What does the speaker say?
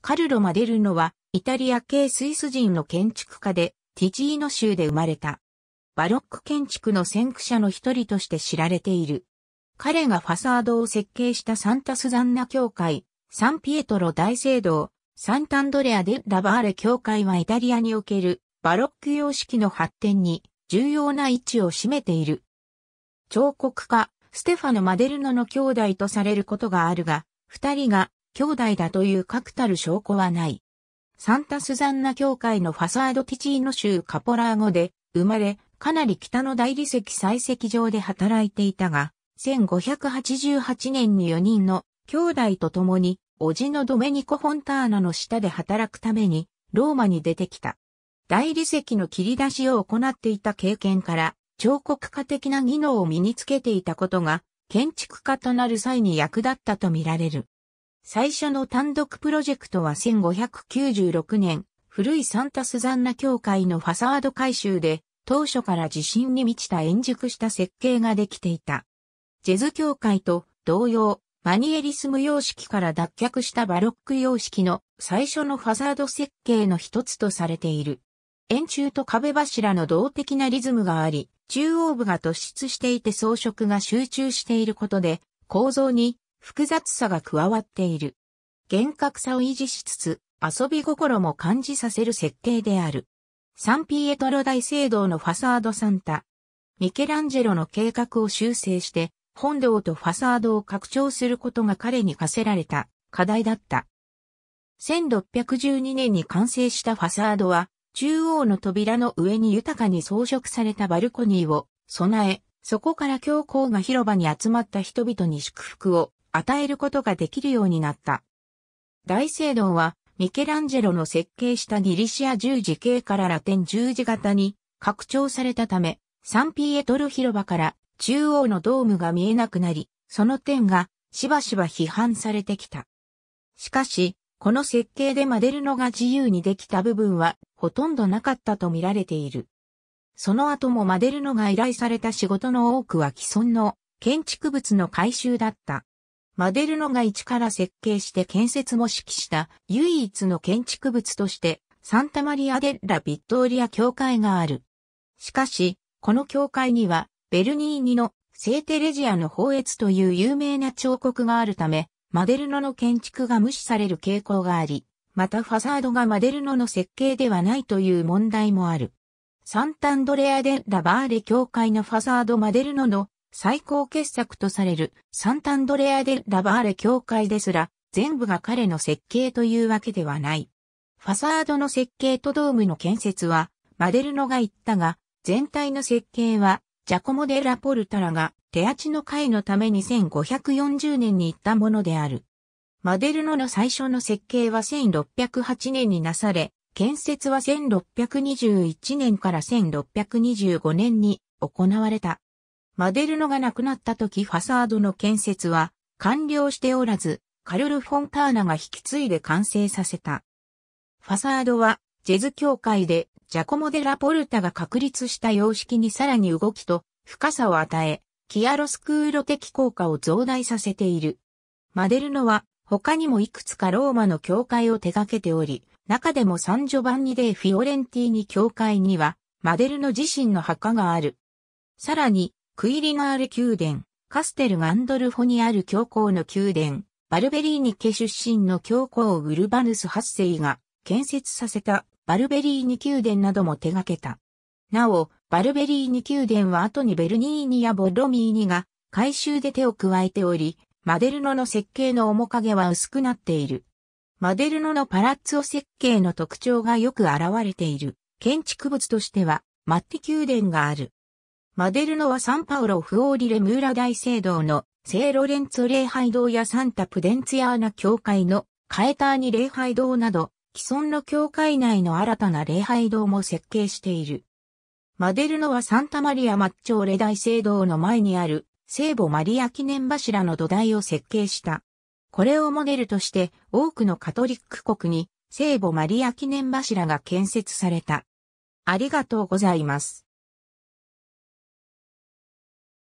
カルロ・マデルノは、イタリア系スイス人の建築家で、ティジーノ州で生まれた。バロック建築の先駆者の一人として知られている。彼がファサードを設計したサンタスザンナ教会、サンピエトロ大聖堂、サンタンドレア・デ・ラバーレ教会はイタリアにおけるバロック様式の発展に重要な位置を占めている。彫刻家、ステファノ・マデルノの兄弟とされることがあるが、二人が兄弟だという確たる証拠はない。サンタスザンナ教会のファサードティチーノ州カポラー語で生まれ、かなり北の大理石採石場で働いていたが、1588年に4人の兄弟と共に、叔父のドメニコ・フォンターナの下で働くために、ローマに出てきた。大理石の切り出しを行っていた経験から、彫刻家的な技能を身につけていたことが、建築家となる際に役立ったとみられる。最初の単独プロジェクトは1596年、古いサンタスザンナ教会のファサード改修で、当初から自信に満ちた円熟した設計ができていた。ジェズ教会と同様、マニエリスム様式から脱却したバロック様式の最初のファサード設計の一つとされている。円柱と壁柱の動的なリズムがあり、中央部が突出していて装飾が集中していることで、構造に複雑さが加わっている。厳格さを維持しつつ、遊び心も感じさせる設計である。サンピエトロ大聖堂のファサードサンタ。ミケランジェロの計画を修正して、本堂とファサードを拡張することが彼に課せられた課題だった。1612年に完成したファサードは、中央の扉の上に豊かに装飾されたバルコニーを備え、そこから教皇が広場に集まった人々に祝福を与えることができるようになった。大聖堂は、ミケランジェロの設計したギリシア十字形からラテン十字型に拡張されたため、サンピエトル広場から中央のドームが見えなくなり、その点がしばしば批判されてきた。しかし、この設計でマデルノが自由にできた部分はほとんどなかったと見られている。その後もマデルノが依頼された仕事の多くは既存の建築物の改修だった。マデルノが一から設計して建設も指揮した唯一の建築物としてサンタマリア・デッラ・ビットーリア教会がある。しかし、この教会にはベルニーニの聖テレジアの宝越という有名な彫刻があるため、マデルノの建築が無視される傾向があり、またファサードがマデルノの設計ではないという問題もある。サンタンドレア・デ・ッラ・バーレ教会のファサードマデルノの最高傑作とされるサンタンドレア・デ・ラバーレ教会ですら、全部が彼の設計というわけではない。ファサードの設計とドームの建設は、マデルノが言ったが、全体の設計は、ジャコモ・デ・ラ・ポルタラが、手足の会のために1540年に行ったものである。マデルノの最初の設計は1608年になされ、建設は1621年から1625年に行われた。マデルノが亡くなった時ファサードの建設は完了しておらず、カルル・フォンターナが引き継いで完成させた。ファサードは、ジェズ教会でジャコモ・デ・ラ・ポルタが確立した様式にさらに動きと深さを与え、キアロスクーロ的効果を増大させている。マデルノは他にもいくつかローマの教会を手掛けており、中でもサンジョバンニ・デ・フィオレンティーニ教会には、マデルノ自身の墓がある。さらに、クイリナーレ宮殿、カステルガンドルフォにある教皇の宮殿、バルベリーニ家出身の教皇ウルバヌス8世が建設させたバルベリーニ宮殿なども手掛けた。なお、バルベリーニ宮殿は後にベルニーニやボロミーニが改修で手を加えており、マデルノの設計の面影は薄くなっている。マデルノのパラッツォ設計の特徴がよく現れている建築物としてはマッティ宮殿がある。マデルノはサンパウロフオーリレムーラ大聖堂の聖ロレンツ礼拝堂やサンタプデンツィアーナ教会のカエターニ礼拝堂など既存の教会内の新たな礼拝堂も設計している。マデルノはサンタマリア・マッチョーレ大聖堂の前にある聖母マリア記念柱の土台を設計した。これをモデルとして多くのカトリック国に聖母マリア記念柱が建設された。ありがとうございます。